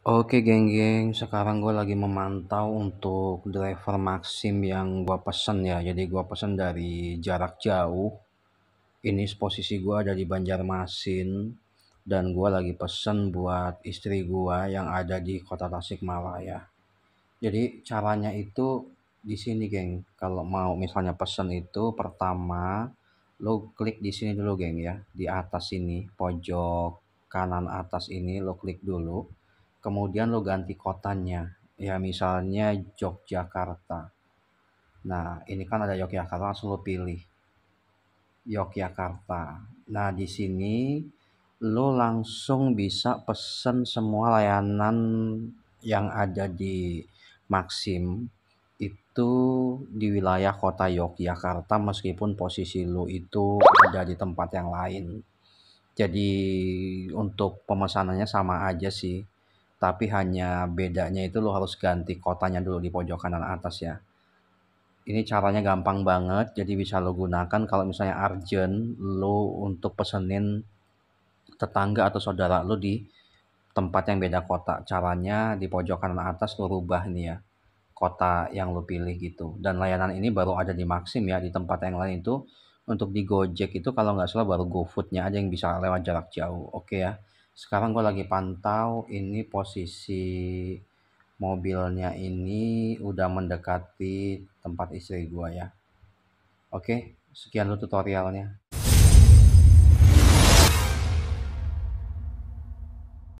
Oke geng-geng, sekarang gue lagi memantau untuk driver Maxim yang gue pesen ya. Jadi gue pesen dari jarak jauh. Ini posisi gue ada di Banjarmasin. Dan gue lagi pesen buat istri gue yang ada di kota Tasikmalaya. Jadi caranya itu di sini geng. Kalau mau misalnya pesen itu pertama lo klik di sini dulu geng ya. Di atas sini, pojok kanan atas ini lo klik dulu kemudian lo ganti kotanya ya misalnya Yogyakarta nah ini kan ada Yogyakarta langsung lo pilih Yogyakarta nah di sini lo langsung bisa pesen semua layanan yang ada di Maxim itu di wilayah kota Yogyakarta meskipun posisi lo itu ada di tempat yang lain jadi untuk pemesanannya sama aja sih tapi hanya bedanya itu lo harus ganti kotanya dulu di pojok kanan atas ya ini caranya gampang banget jadi bisa lo gunakan kalau misalnya urgent lo untuk pesenin tetangga atau saudara lo di tempat yang beda kota caranya di pojok kanan atas lo rubah nih ya kota yang lo pilih gitu dan layanan ini baru ada di Maxim ya di tempat yang lain itu untuk di Gojek itu kalau nggak salah baru GoFoodnya aja yang bisa lewat jarak jauh oke okay ya sekarang gue lagi pantau ini posisi mobilnya ini udah mendekati tempat istri gue ya oke sekian dulu tutorialnya